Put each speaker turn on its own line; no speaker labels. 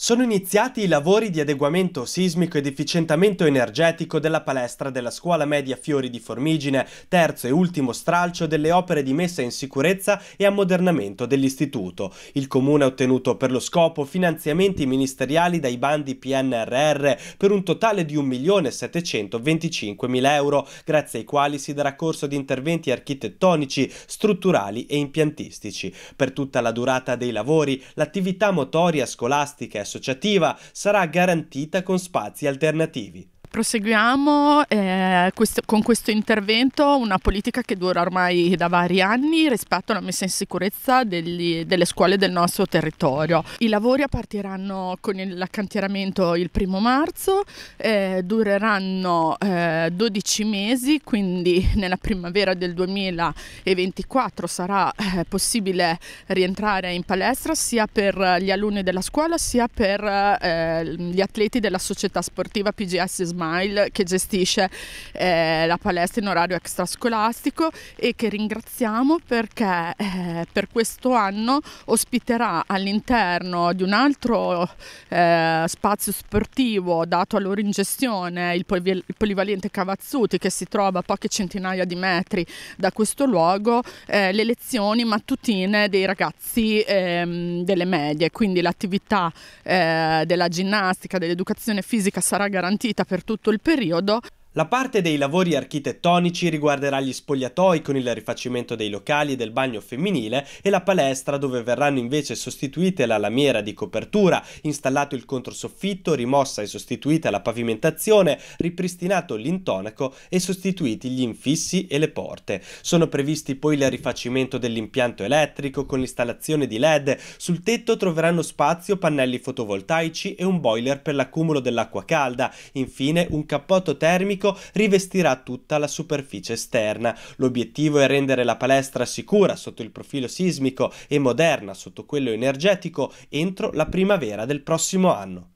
Sono iniziati i lavori di adeguamento sismico ed efficientamento energetico della palestra della scuola media Fiori di Formigine, terzo e ultimo stralcio delle opere di messa in sicurezza e ammodernamento dell'istituto. Il comune ha ottenuto per lo scopo finanziamenti ministeriali dai bandi PNRR per un totale di 1.725.000 euro, grazie ai quali si darà corso ad interventi architettonici, strutturali e impiantistici. Per tutta la durata dei lavori, l'attività motoria scolastica e associativa sarà garantita con spazi alternativi
proseguiamo eh, questo, con questo intervento una politica che dura ormai da vari anni rispetto alla messa in sicurezza degli, delle scuole del nostro territorio. I lavori partiranno con l'accantieramento il primo marzo, eh, dureranno eh, 12 mesi, quindi nella primavera del 2024 sarà eh, possibile rientrare in palestra sia per gli alunni della scuola sia per eh, gli atleti della società sportiva PGS Smart Smile che gestisce eh, la palestra in orario extrascolastico e che ringraziamo perché eh, per questo anno ospiterà all'interno di un altro eh, spazio sportivo dato a loro in gestione il, polivalente Cavazzuti che si trova a poche centinaia di metri da questo luogo eh, le lezioni mattutine dei ragazzi ehm, delle medie quindi l'attività eh, della ginnastica dell'educazione fisica sarà garantita per tutti tutto il periodo la
parte dei lavori architettonici riguarderà gli spogliatoi con il rifacimento dei locali e del bagno femminile e la palestra dove verranno invece sostituite la lamiera di copertura, installato il controsoffitto, rimossa e sostituita la pavimentazione, ripristinato l'intonaco e sostituiti gli infissi e le porte. Sono previsti poi il rifacimento dell'impianto elettrico con l'installazione di LED, sul tetto troveranno spazio pannelli fotovoltaici e un boiler per l'accumulo dell'acqua calda, infine un cappotto termico pubblico rivestirà tutta la superficie esterna. L'obiettivo è rendere la palestra sicura sotto il profilo sismico e moderna sotto quello energetico entro la primavera del prossimo anno.